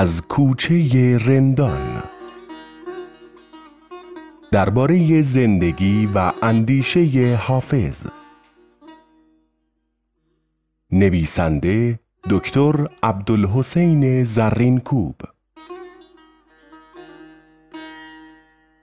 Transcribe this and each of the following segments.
از کوچه رندان درباره زندگی و اندیشه حافظ نویسنده دکتر عبدالحسین زرینکوب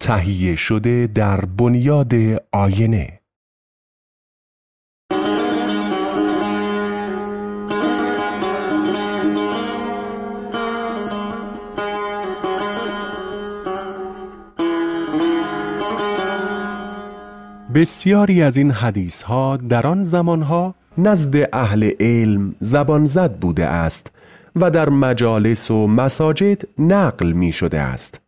تهیه شده در بنیاد آینه بسیاری از این حدیث ها در آن زمان ها نزد اهل علم زبان زد بوده است و در مجالس و مساجد نقل می شده است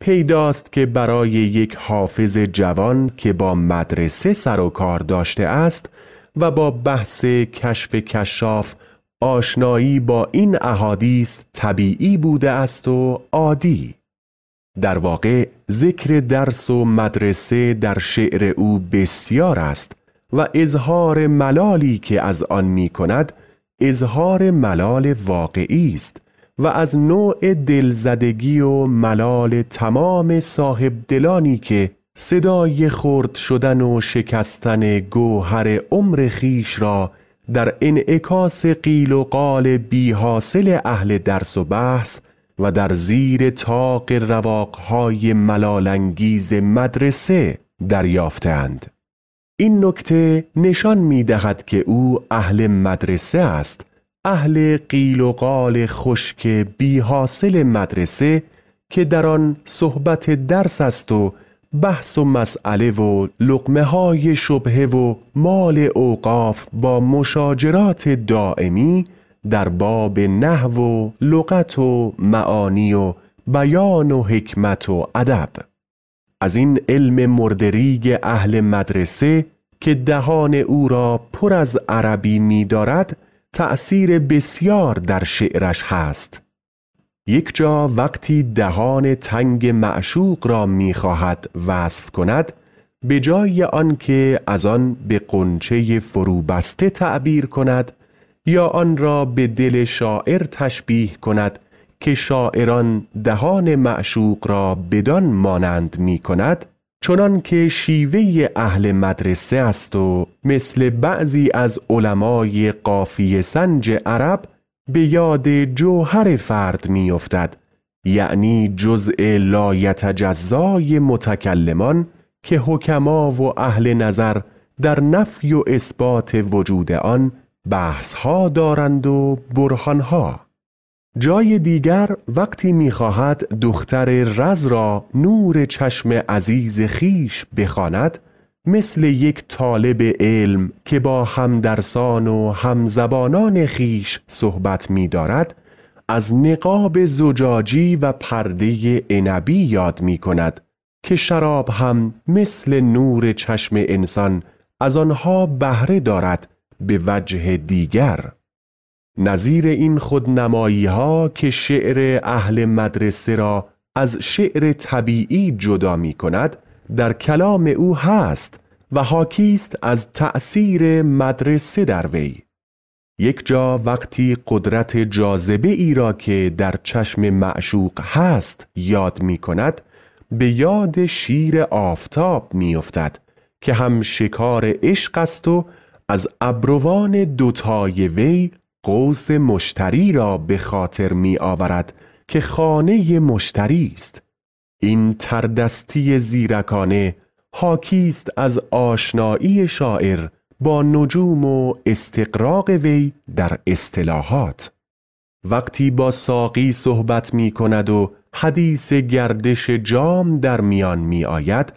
پیداست که برای یک حافظ جوان که با مدرسه سر و کار داشته است و با بحث کشف کشاف آشنایی با این احادیث طبیعی بوده است و عادی در واقع ذکر درس و مدرسه در شعر او بسیار است و اظهار ملالی که از آن می کند اظهار ملال واقعی است و از نوع دلزدگی و ملال تمام صاحب دلانی که صدای خرد شدن و شکستن گوهر عمر خیش را در انعکاس قیل و قال بی حاصل اهل درس و بحث و در زیر تاق رواقهای ملالانگیز مدرسه دریافتند. این نکته نشان می دهد که او اهل مدرسه است اهل قیل و قال خشک بی حاصل مدرسه که در آن صحبت درس است و بحث و مسئله و لقمه های شبه و مال اوقاف با مشاجرات دائمی در باب نحو و لغت و معانی و بیان و حکمت و ادب از این علم مردریگ اهل مدرسه که دهان او را پر از عربی می دارد تأثیر بسیار در شعرش هست یک جا وقتی دهان تنگ معشوق را می خواهد وصف کند به جای آنکه از آن به قنچه فروبسته تعبیر کند یا آن را به دل شاعر تشبیه کند که شاعران دهان معشوق را بدان مانند می کند چنان که شیوه اهل مدرسه است و مثل بعضی از علمای قافی سنج عرب به یاد جوهر فرد می افتد یعنی جزء لایتجزای متکلمان که حکما و اهل نظر در نفی و اثبات وجود آن بحث ها دارند و برهان ها جای دیگر وقتی میخواهد دختر رز را نور چشم عزیز خیش بخواند مثل یک طالب علم که با همدرسان و همزبانان خیش صحبت می دارد از نقاب زجاجی و پرده عنبی یاد می کند که شراب هم مثل نور چشم انسان از آنها بهره دارد به وجه دیگر نظیر این خودنمایی ها که شعر اهل مدرسه را از شعر طبیعی جدا می کند در کلام او هست و حاکیست است از تأثیر مدرسه در وی یک جا وقتی قدرت جاذبه ای را که در چشم معشوق هست یاد می کند به یاد شیر آفتاب می افتد که هم شکار عشق است و از ابروان دوتای وی قوس مشتری را به خاطر می آورد که خانه مشتری است این تردستی زیرکانه حاکی است از آشنایی شاعر با نجوم و استقراق وی در اصطلاحات وقتی با ساقی صحبت می کند و حدیث گردش جام در میان می آید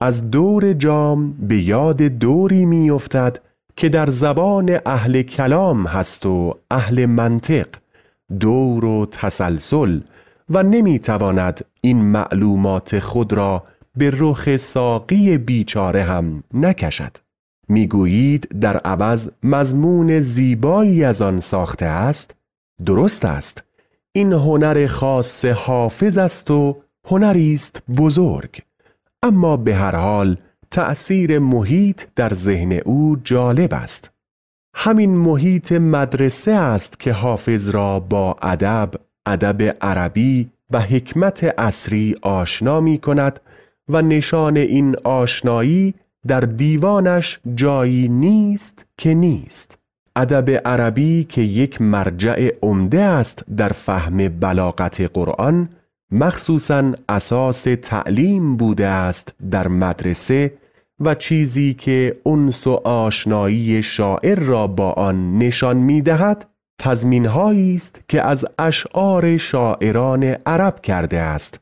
از دور جام به یاد دوری می افتد که در زبان اهل کلام هست و اهل منطق دور و تسلسل و نمیتواند این معلومات خود را به رخ ساقی بیچاره هم نکشد میگویید در عوض مضمون زیبایی از آن ساخته است درست است این هنر خاص حافظ است و هنری است بزرگ اما به هر حال تأثیر محیط در ذهن او جالب است. همین محیط مدرسه است که حافظ را با ادب، ادب عربی و حکمت اصری آشنا می کند و نشان این آشنایی در دیوانش جایی نیست که نیست. ادب عربی که یک مرجع عمده است در فهم بلاغت قرآن مخصوصا اساس تعلیم بوده است در مدرسه و چیزی که انس و آشنایی شاعر را با آن نشان می دهد است که از اشعار شاعران عرب کرده است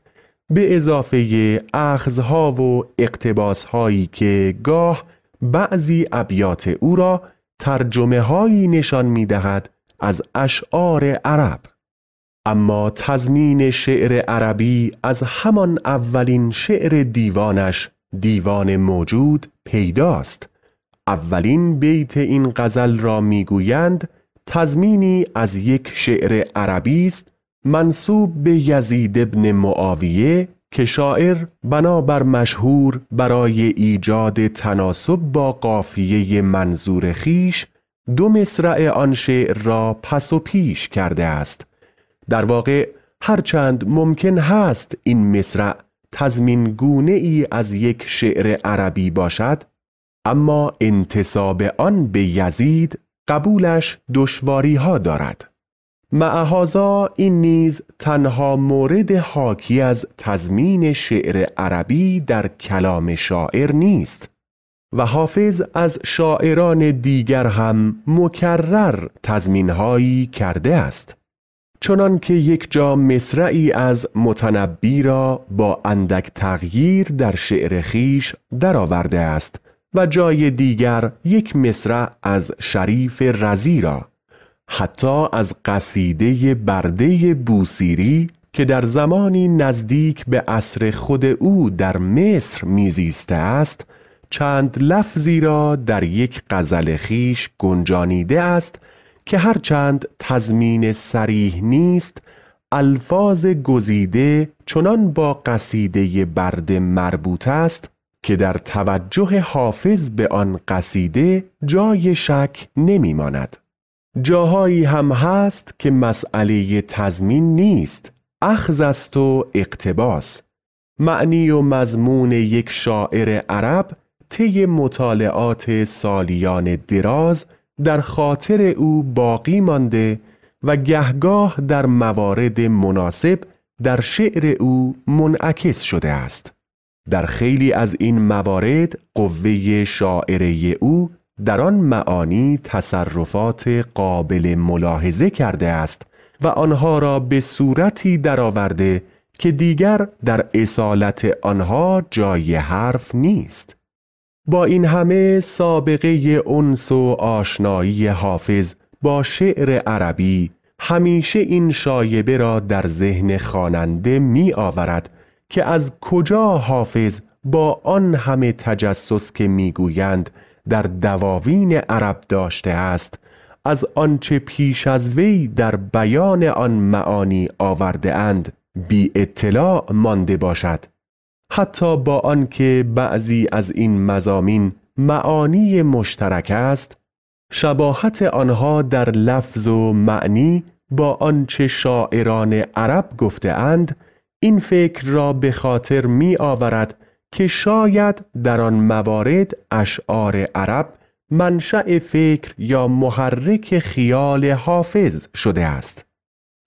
به اضافه اخذها و اقتباس هایی که گاه بعضی ابیات او را ترجمه هایی نشان می دهد از اشعار عرب اما تزمین شعر عربی از همان اولین شعر دیوانش دیوان موجود پیداست اولین بیت این غزل را میگویند تزمینی از یک شعر عربی است منصوب به یزید ابن معاویه که شاعر بنابر مشهور برای ایجاد تناسب با قافیه منظور خیش دو مصرع آن شعر را پس و پیش کرده است در واقع هرچند ممکن هست این مصرع گونه ای از یک شعر عربی باشد اما انتصاب آن به یزید قبولش دشواری ها دارد معهازا این نیز تنها مورد حاکی از تزمین شعر عربی در کلام شاعر نیست و حافظ از شاعران دیگر هم مکرر هایی کرده است چنان که یک جا مصرعی از متنبی را با اندک تغییر در شعر خیش درآورده است و جای دیگر یک مصرع از شریف رزی را حتی از قصیده برده بوسیری که در زمانی نزدیک به عصر خود او در مصر میزیسته است چند لفظی را در یک غزل خیش گنجانیده است که هرچند تضمین سریح نیست الفاظ گزیده چنان با قصیده برد مربوط است که در توجه حافظ به آن قصیده جای شک نمی ماند. جاهایی هم هست که مسئله تضمین نیست اخذ است و اقتباس معنی و مضمون یک شاعر عرب طی مطالعات سالیان دراز در خاطر او باقی مانده و گهگاه در موارد مناسب در شعر او منعکس شده است در خیلی از این موارد قوه شاعره او در آن معانی تصرفات قابل ملاحظه کرده است و آنها را به صورتی درآورده که دیگر در اصالت آنها جای حرف نیست با این همه سابقه انس و آشنایی حافظ با شعر عربی همیشه این شایبه را در ذهن خواننده می آورد که از کجا حافظ با آن همه تجسس که گویند در دواوین عرب داشته است از آنچه پیش از وی در بیان آن معانی آورده اند بی اطلاع مانده باشد حتی با آنکه بعضی از این مزامین معانی مشترک است شباهت آنها در لفظ و معنی با آنچه شاعران عرب گفته اند این فکر را به خاطر می آورد که شاید در آن موارد اشعار عرب منشأ فکر یا محرک خیال حافظ شده است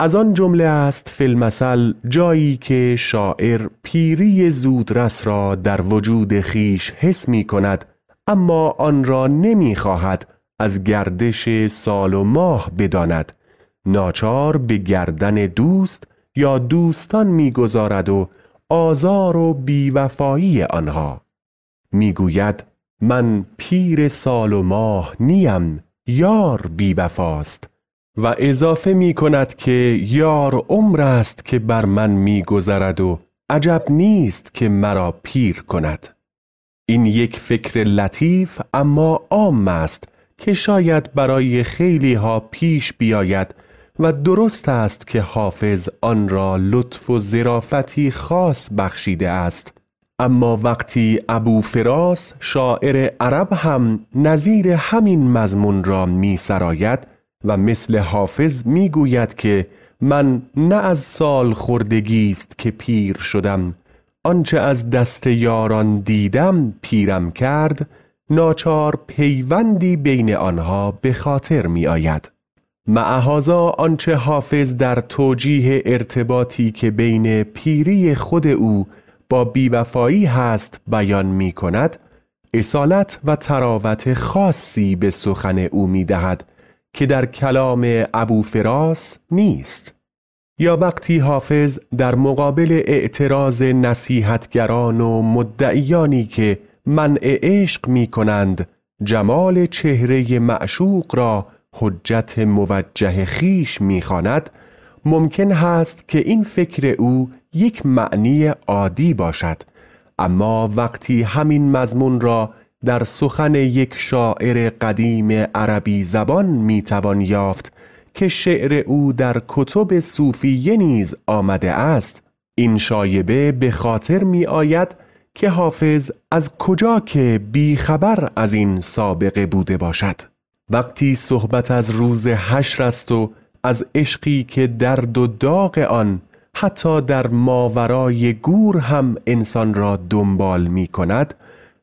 از آن جمله است فیلمسل جایی که شاعر پیری زودرس را در وجود خیش حس می کند اما آن را نمی خواهد از گردش سال و ماه بداند ناچار به گردن دوست یا دوستان میگذارد و آزار و بیوفایی آنها میگوید من پیر سال و ماه نیم یار بیوفاست و اضافه می کند که یار عمر است که بر من می گذرد و عجب نیست که مرا پیر کند این یک فکر لطیف اما عام است که شاید برای خیلی ها پیش بیاید و درست است که حافظ آن را لطف و زرافتی خاص بخشیده است اما وقتی ابو فراس شاعر عرب هم نظیر همین مضمون را می سراید و مثل حافظ میگوید که من نه از سال خوردگی است که پیر شدم آنچه از دست یاران دیدم پیرم کرد ناچار پیوندی بین آنها به خاطر می آید معهازا آنچه حافظ در توجیه ارتباطی که بین پیری خود او با بیوفایی هست بیان می کند اصالت و تراوت خاصی به سخن او می دهد که در کلام ابو فراس نیست یا وقتی حافظ در مقابل اعتراض نصیحتگران و مدعیانی که منع عشق می کنند جمال چهره معشوق را حجت موجه خیش میخواند ممکن هست که این فکر او یک معنی عادی باشد اما وقتی همین مضمون را در سخن یک شاعر قدیم عربی زبان توان یافت که شعر او در کتب صوفیه نیز آمده است این شایبه به خاطر می آید که حافظ از کجا که بیخبر از این سابقه بوده باشد وقتی صحبت از روز حشر است و از عشقی که درد و داغ آن حتی در ماورای گور هم انسان را دنبال می کند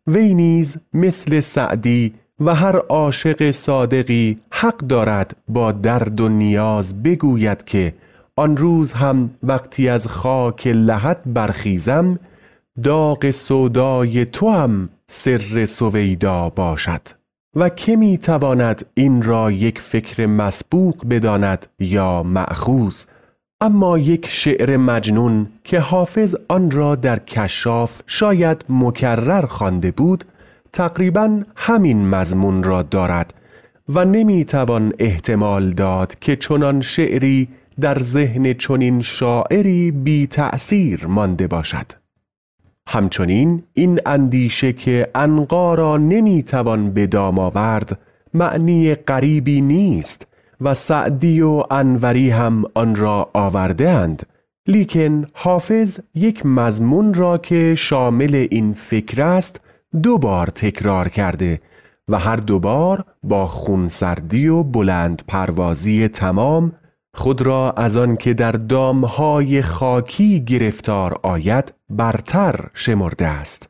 وی نیز مثل سعدی و هر عاشق صادقی حق دارد با درد و نیاز بگوید که آن روز هم وقتی از خاک لحد برخیزم داغ سودای تو هم سر سویدا باشد و که می تواند این را یک فکر مسبوق بداند یا معخوز اما یک شعر مجنون که حافظ آن را در کشاف شاید مکرر خوانده بود تقریبا همین مضمون را دارد و نمیتوان احتمال داد که چنان شعری در ذهن چنین شاعری بی تأثیر مانده باشد همچنین این اندیشه که انقا را نمیتوان به دام آورد معنی غریبی نیست و سعدی و انوری هم آن را آورده اند لیکن حافظ یک مضمون را که شامل این فکر است دو بار تکرار کرده و هر دوبار با خونسردی و بلند پروازی تمام خود را از آن که در دامهای خاکی گرفتار آید برتر شمرده است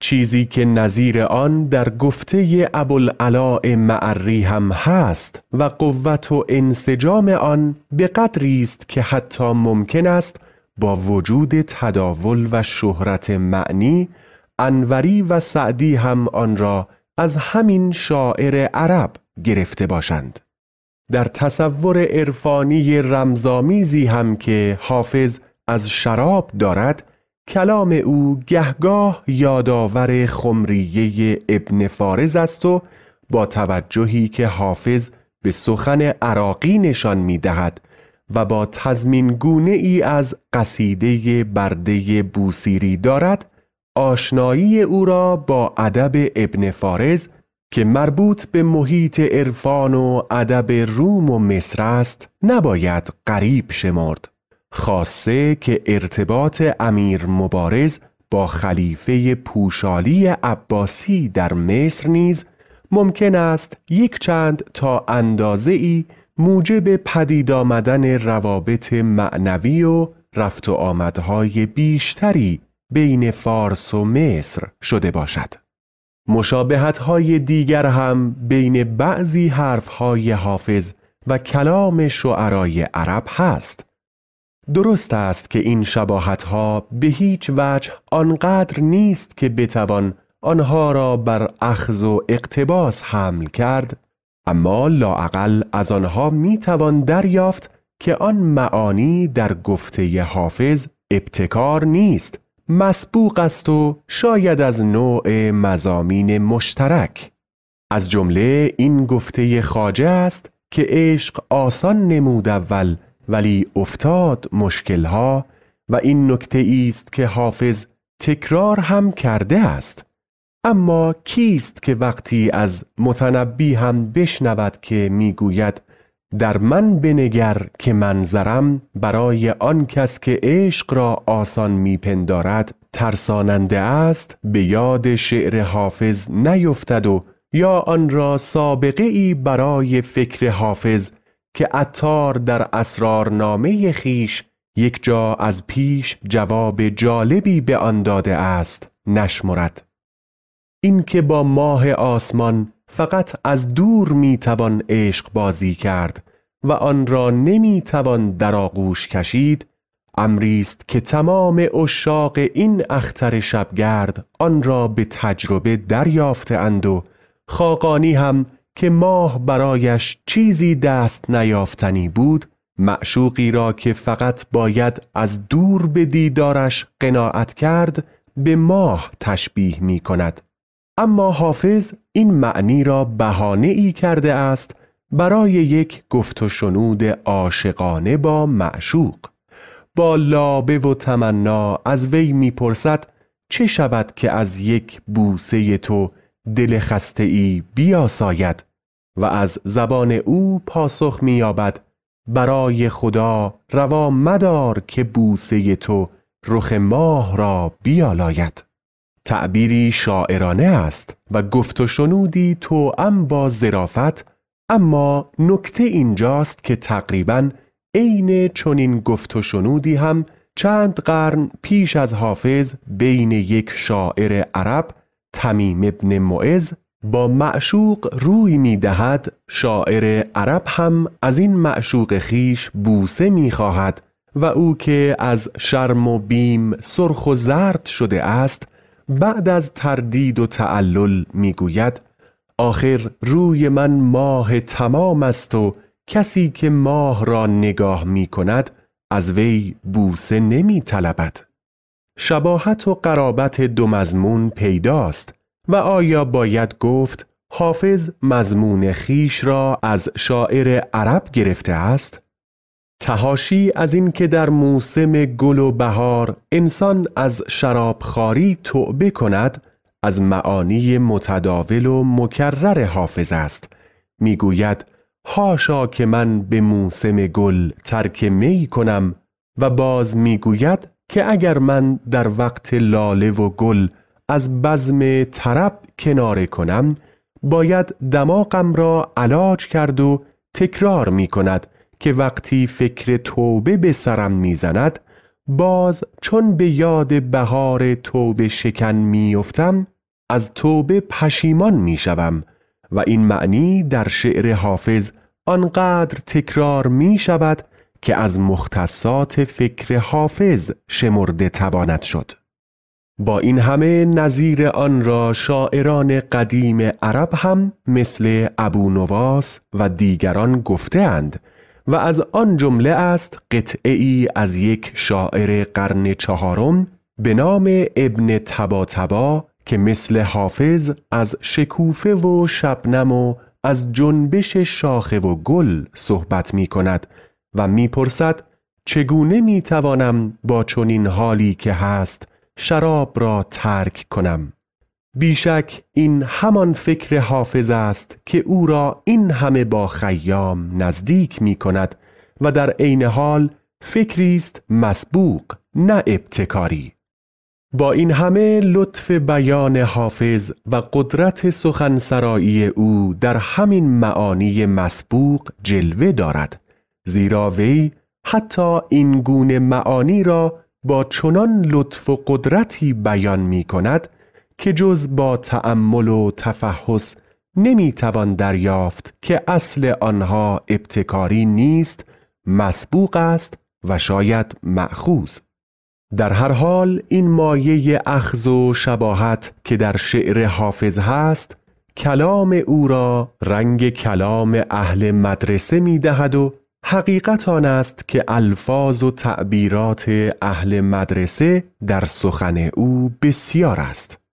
چیزی که نظیر آن در گفته ابوالعلاء معری هم هست و قوت و انسجام آن به قدری است که حتی ممکن است با وجود تداول و شهرت معنی انوری و سعدی هم آن را از همین شاعر عرب گرفته باشند در تصور عرفانی رمزآمیزی هم که حافظ از شراب دارد کلام او گهگاه یادآور خمریه ابن فارز است و با توجهی که حافظ به سخن عراقی نشان می دهد و با تزمین گونه ای از قصیده برده بوسیری دارد آشنایی او را با ادب ابن فارز که مربوط به محیط عرفان و ادب روم و مصر است نباید قریب شمرد خاصه که ارتباط امیر مبارز با خلیفه پوشالی عباسی در مصر نیز ممکن است یک چند تا اندازه ای موجب پدید آمدن روابط معنوی و رفت و آمدهای بیشتری بین فارس و مصر شده باشد. مشابهت های دیگر هم بین بعضی حرف های حافظ و کلام شعرای عرب هست درست است که این شباهت ها به هیچ وجه آنقدر نیست که بتوان آنها را بر اخذ و اقتباس حمل کرد اما لاعقل از آنها میتوان دریافت که آن معانی در گفته حافظ ابتکار نیست مسبوق است و شاید از نوع مزامین مشترک از جمله این گفته خاجه است که عشق آسان نمود اول ولی افتاد مشکلها و این نکته است که حافظ تکرار هم کرده است اما کیست که وقتی از متنبی هم بشنود که میگوید در من بنگر که منظرم برای آن کس که عشق را آسان میپندارد ترساننده است به یاد شعر حافظ نیفتد و یا آن را سابقه ای برای فکر حافظ که اتار در اسرارنامه خیش یک جا از پیش جواب جالبی به آن داده است نشمرد اینکه با ماه آسمان فقط از دور میتوان عشق بازی کرد و آن را نمیتوان در آغوش کشید امری است که تمام عشاق این اختر شبگرد آن را به تجربه دریافته اند و خاقانی هم که ماه برایش چیزی دست نیافتنی بود معشوقی را که فقط باید از دور به دیدارش قناعت کرد به ماه تشبیه می کند اما حافظ این معنی را بهانه ای کرده است برای یک گفت و شنود عاشقانه با معشوق با لابه و تمنا از وی میپرسد چه شود که از یک بوسه تو دل خسته ای بیاساید و از زبان او پاسخ مییابد برای خدا روا مدار که بوسه تو رخ ماه را بیالاید تعبیری شاعرانه است و گفت و شنودی تو ام با زرافت اما نکته اینجاست که تقریبا عین چنین گفت و شنودی هم چند قرن پیش از حافظ بین یک شاعر عرب تمیم ابن معز با معشوق روی می دهد شاعر عرب هم از این معشوق خیش بوسه می خواهد و او که از شرم و بیم سرخ و زرد شده است بعد از تردید و تعلل می گوید آخر روی من ماه تمام است و کسی که ماه را نگاه می کند از وی بوسه نمی طلبد شباهت و قرابت دو مضمون پیداست و آیا باید گفت حافظ مضمون خیش را از شاعر عرب گرفته است؟ تهاشی از اینکه در موسم گل و بهار انسان از شرابخواری توبه کند از معانی متداول و مکرر حافظ است میگوید هاشا که من به موسم گل ترک می کنم و باز میگوید که اگر من در وقت لاله و گل از بزم طرب کناره کنم باید دماغم را علاج کرد و تکرار می کند که وقتی فکر توبه به سرم می زند، باز چون به یاد بهار توبه شکن افتم از توبه پشیمان میشوم و این معنی در شعر حافظ آنقدر تکرار می شود که از مختصات فکر حافظ شمرده تواند شد با این همه نظیر آن را شاعران قدیم عرب هم مثل ابو نواس و دیگران گفته اند و از آن جمله است قطعه ای از یک شاعر قرن چهارم به نام ابن تبا تبا که مثل حافظ از شکوفه و شبنم و از جنبش شاخه و گل صحبت می کند و میپرسد چگونه می توانم با چنین حالی که هست شراب را ترک کنم بیشک این همان فکر حافظ است که او را این همه با خیام نزدیک می کند و در عین حال فکری است مسبوق نه ابتکاری با این همه لطف بیان حافظ و قدرت سخنسرایی او در همین معانی مسبوق جلوه دارد زیرا وی حتی این گونه معانی را با چنان لطف و قدرتی بیان می کند که جز با تعمل و تفحص نمی توان دریافت که اصل آنها ابتکاری نیست مسبوق است و شاید معخوز در هر حال این مایه اخذ و شباهت که در شعر حافظ هست کلام او را رنگ کلام اهل مدرسه می دهد و حقیقت آن است که الفاظ و تعبیرات اهل مدرسه در سخن او بسیار است